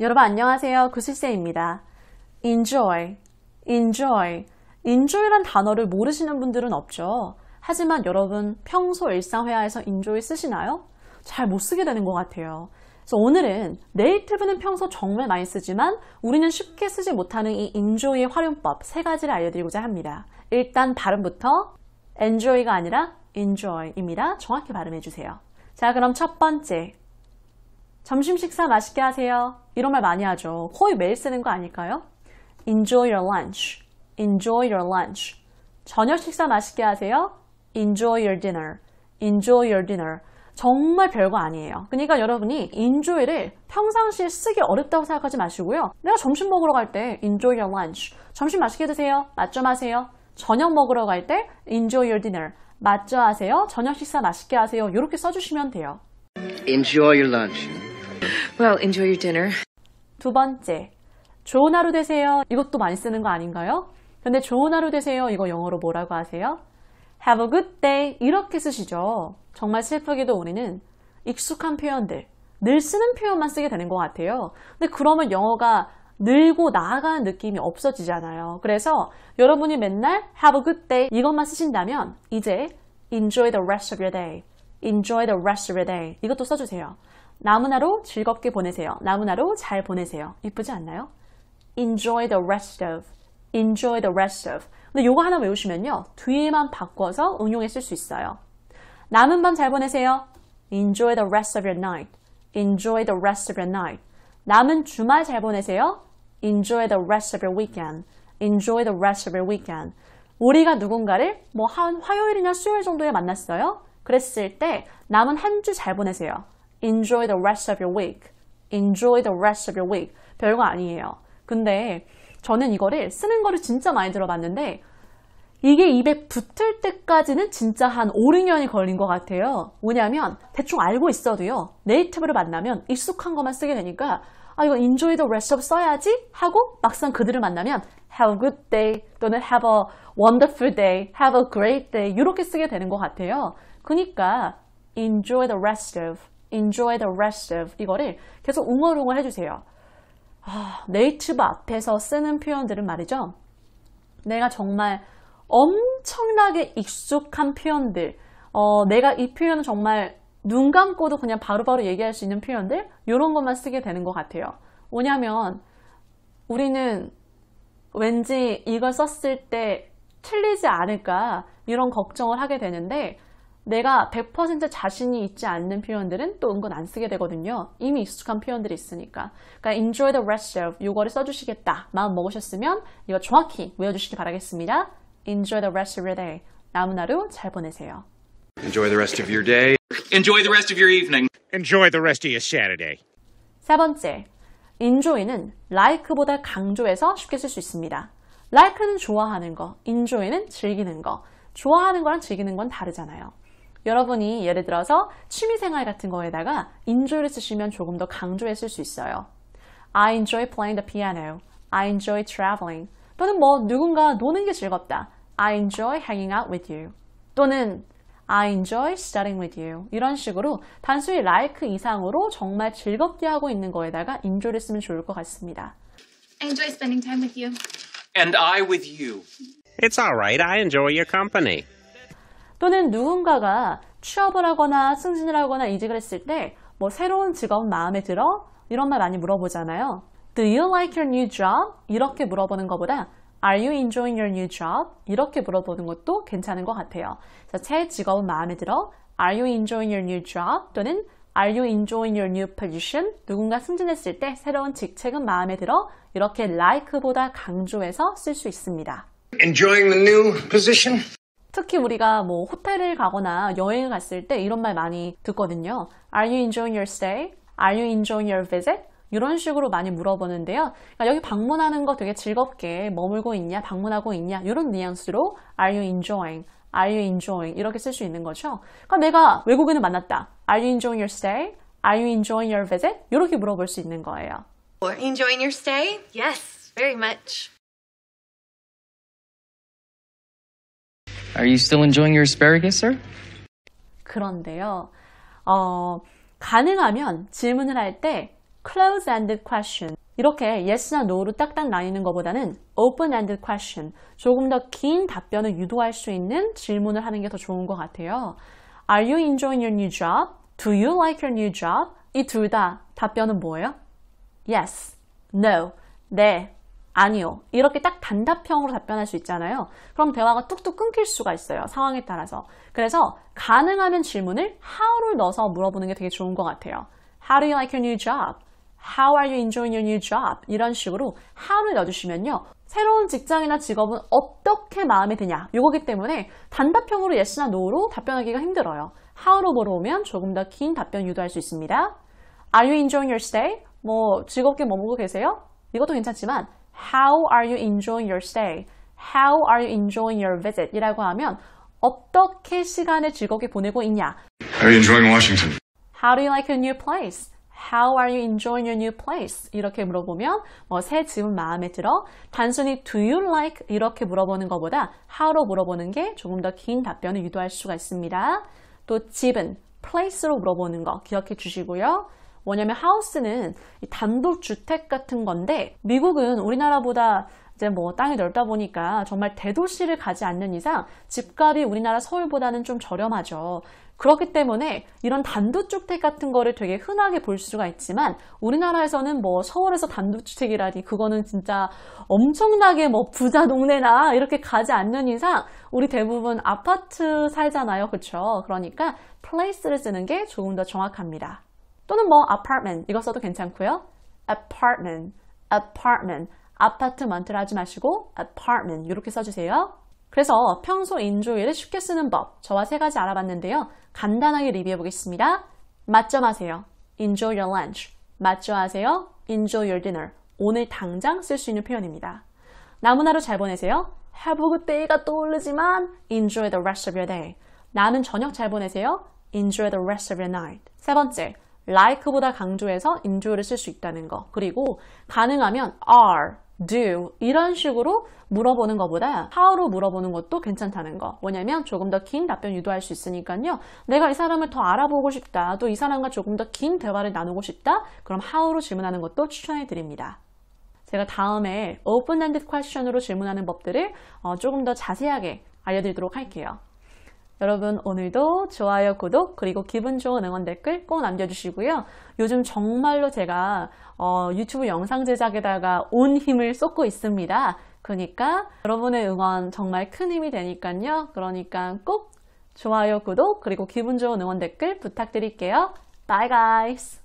여러분 안녕하세요. 구슬쌤입니다. enjoy, enjoy, enjoy란 단어를 모르시는 분들은 없죠. 하지만 여러분 평소 일상회화에서 enjoy 쓰시나요? 잘 못 쓰게 되는 것 같아요. 그래서 오늘은 네이티브는 평소 정말 많이 쓰지만 우리는 쉽게 쓰지 못하는 이 enjoy의 활용법 세 가지를 알려드리고자 합니다. 일단 발음부터 enjoy가 아니라 enjoy입니다. 정확히 발음해주세요. 자 그럼 첫 번째 점심 식사 맛있게 하세요. 이런 말 많이 하죠. 거의 매일 쓰는 거 아닐까요? Enjoy your lunch. Enjoy your lunch. 저녁 식사 맛있게 하세요. Enjoy your dinner. Enjoy your dinner. 정말 별거 아니에요. 그러니까 여러분이 enjoy를 평상시에 쓰기 어렵다고 생각하지 마시고요. 내가 점심 먹으러 갈 때 enjoy your lunch. 점심 맛있게 드세요. 맛좀 하세요. 저녁 먹으러 갈 때 enjoy your dinner. 맛좀 하세요. 저녁 식사 맛있게 하세요. 이렇게 써주시면 돼요. Enjoy your lunch. Well, enjoy your dinner. 두 번째, 좋은 하루 되세요. 이것도 많이 쓰는 거 아닌가요? 근데 좋은 하루 되세요. 이거 영어로 뭐라고 하세요? Have a good day. 이렇게 쓰시죠. 정말 슬프게도 우리는 익숙한 표현들, 늘 쓰는 표현만 쓰게 되는 것 같아요. 근데 그러면 영어가 늘고 나아가는 느낌이 없어지잖아요. 그래서 여러분이 맨날 have a good day 이것만 쓰신다면 이제 enjoy the rest of your day, enjoy the rest of your day 이것도 써주세요. 나무나로 즐겁게 보내세요. 나무나로 잘 보내세요. 이쁘지 않나요? Enjoy the rest of. Enjoy the rest of. 근데 요거 하나 외우시면요. 뒤에만 바꿔서 응용에 쓸수 있어요. 남은 밤 잘 보내세요. Enjoy the rest of your night. Enjoy the rest of your night. 남은 주말 잘 보내세요. Enjoy the rest of your weekend. Enjoy the rest of your weekend. 우리가 누군가를 뭐 한 화요일이나 수요일 정도에 만났어요. 그랬을 때 남은 한 주 잘 보내세요. enjoy the rest of your week. enjoy the rest of your week. 별거 아니에요. 근데 저는 이거를 쓰는 거를 진짜 많이 들어봤는데 이게 입에 붙을 때까지는 진짜 한 5, 6년이 걸린 것 같아요. 뭐냐면 대충 알고 있어도요. 네이티브를 만나면 익숙한 것만 쓰게 되니까 아 이거 enjoy the rest of 써야지 하고 막상 그들을 만나면 have a good day 또는 have a wonderful day, have a great day 이렇게 쓰게 되는 것 같아요. 그러니까 enjoy the rest of enjoy the rest of 이거를 계속 웅얼웅얼 해주세요. 아, 네이티브 앞에서 쓰는 표현들은 말이죠. 내가 정말 엄청나게 익숙한 표현들 어, 내가 이표현을 정말 눈 감고도 그냥 바로바로 바로 얘기할 수 있는 표현들 이런 것만 쓰게 되는 것 같아요. 왜냐하면 우리는 왠지 이걸 썼을 때 틀리지 않을까 이런 걱정을 하게 되는데 내가 100% 자신이 있지 않는 표현들은 또 은근 안 쓰게 되거든요. 이미 익숙한 표현들이 있으니까. 그러니까 enjoy the rest of 요거를 써주시겠다 마음 먹으셨으면 이거 정확히 외워주시기 바라겠습니다. Enjoy the rest of your day. 남은 하루 잘 보내세요. Enjoy the rest of your day. Enjoy the rest of your evening. Enjoy the rest of your Saturday. 세 번째, enjoy는 like보다 강조해서 쉽게 쓸 수 있습니다. like는 좋아하는 거, enjoy는 즐기는 거. 좋아하는 거랑 즐기는 건 다르잖아요. 여러분이 예를 들어서 취미생활 같은 거에다가 enjoy를 쓰시면 조금 더 강조해 쓸수 있어요. I enjoy playing the piano. I enjoy traveling. 또는 뭐 누군가 노는 게 즐겁다. I enjoy hanging out with you. 또는 I enjoy studying with you. 이런 식으로 단순히 like 이상으로 정말 즐겁게 하고 있는 거에다가 enjoy를 쓰면 좋을 것 같습니다. I enjoy spending time with you. And I with you. It's alright. I enjoy your company. 또는 누군가가 취업을 하거나 승진을 하거나 이직을 했을 때 뭐 새로운 직업 마음에 들어? 이런 말 많이 물어보잖아요. Do you like your new job? 이렇게 물어보는 것보다 Are you enjoying your new job? 이렇게 물어보는 것도 괜찮은 것 같아요. 새 직업은 마음에 들어? Are you enjoying your new job? 또는 Are you enjoying your new position? 누군가 승진했을 때 새로운 직책은 마음에 들어? 이렇게 like보다 강조해서 쓸 수 있습니다. Enjoying the new position? 특히 우리가 뭐 호텔을 가거나 여행을 갔을 때 이런 말 많이 듣거든요. Are you enjoying your stay? Are you enjoying your visit? 이런 식으로 많이 물어보는데요. 그러니까 여기 방문하는 거 되게 즐겁게 머물고 있냐, 방문하고 있냐 이런 뉘앙스로 Are you enjoying? Are you enjoying? 이렇게 쓸 수 있는 거죠. 그러니까 내가 외국인을 만났다. Are you enjoying your stay? Are you enjoying your visit? 이렇게 물어볼 수 있는 거예요. Enjoying your stay? Yes, very much. Are you still enjoying your asparagus, sir? 그런데요. 어, 가능하면 질문을 할 때 close-ended question 이렇게 yes나 no로 딱딱 나뉘는 것보다는 open-ended question 조금 더 긴 답변을 유도할 수 있는 질문을 하는 게 더 좋은 것 같아요. Are you enjoying your new job? Do you like your new job? 이 둘 다 답변은 뭐예요? Yes, No, 네, 아니요 이렇게 딱 단답형으로 답변할 수 있잖아요 그럼 대화가 뚝뚝 끊길 수가 있어요 상황에 따라서 그래서 가능하면 질문을 how를 넣어서 물어보는 게 되게 좋은 것 같아요 How do you like your new job? How are you enjoying your new job? 이런 식으로 how를 넣어주시면요 새로운 직장이나 직업은 어떻게 마음에 드냐 요거기 때문에 단답형으로 yes나 no로 답변하기가 힘들어요 how로 물어보면 조금 더 긴 답변 유도할 수 있습니다 Are you enjoying your stay? 뭐 즐겁게 머무고 계세요? 이것도 괜찮지만 How are you enjoying your stay? How are you enjoying your visit? 이라고 하면 어떻게 시간을 즐겁게 보내고 있냐? How are you enjoying Washington? How do you like your new place? How are you enjoying your new place? 이렇게 물어보면 뭐 새 집은 마음에 들어? 단순히 Do you like? 이렇게 물어보는 것보다 How로 물어보는 게 조금 더 긴 답변을 유도할 수가 있습니다. 또 집은 place로 물어보는 거 기억해 주시고요. 뭐냐면 하우스는 단독 주택 같은 건데 미국은 우리나라보다 이제 뭐 땅이 넓다 보니까 정말 대도시를 가지 않는 이상 집값이 우리나라 서울보다는 좀 저렴하죠. 그렇기 때문에 이런 단독주택 같은 거를 되게 흔하게 볼 수가 있지만 우리나라에서는 뭐 서울에서 단독주택이라니 그거는 진짜 엄청나게 뭐 부자 동네나 이렇게 가지 않는 이상 우리 대부분 아파트 살잖아요 그렇죠 그러니까 플레이스를 쓰는 게 조금 더 정확합니다 또는 뭐 apartment 이거 써도 괜찮고요. apartment, apartment, 아파트먼트를 하지 마시고 apartment 이렇게 써주세요. 그래서 평소 인조일을 쉽게 쓰는 법 저와 세 가지 알아봤는데요. 간단하게 리뷰해 보겠습니다. 맞점하세요. enjoy your lunch. 맞점하세요. enjoy your dinner. 오늘 당장 쓸 수 있는 표현입니다. 남은 하루 잘 보내세요. Have a good day가 떠오르지만 enjoy the rest of your day. 남은 저녁 잘 보내세요. enjoy the rest of your night. 세 번째, like보다 강조해서 인조를 쓸 수 있다는 거 그리고 가능하면 are, do 이런 식으로 물어보는 것보다 how로 물어보는 것도 괜찮다는 거 뭐냐면 조금 더 긴 답변 유도할 수 있으니까요 내가 이 사람을 더 알아보고 싶다 또 이 사람과 조금 더 긴 대화를 나누고 싶다 그럼 how로 질문하는 것도 추천해 드립니다 제가 다음에 open-ended question으로 질문하는 법들을 어, 조금 더 자세하게 알려드리도록 할게요 여러분 오늘도 좋아요, 구독, 그리고 기분 좋은 응원 댓글 꼭 남겨주시고요. 요즘 정말로 제가 어, 유튜브 영상 제작에다가 온 힘을 쏟고 있습니다. 그러니까 여러분의 응원 정말 큰 힘이 되니까요. 그러니까 꼭 좋아요, 구독, 그리고 기분 좋은 응원 댓글 부탁드릴게요. Bye guys!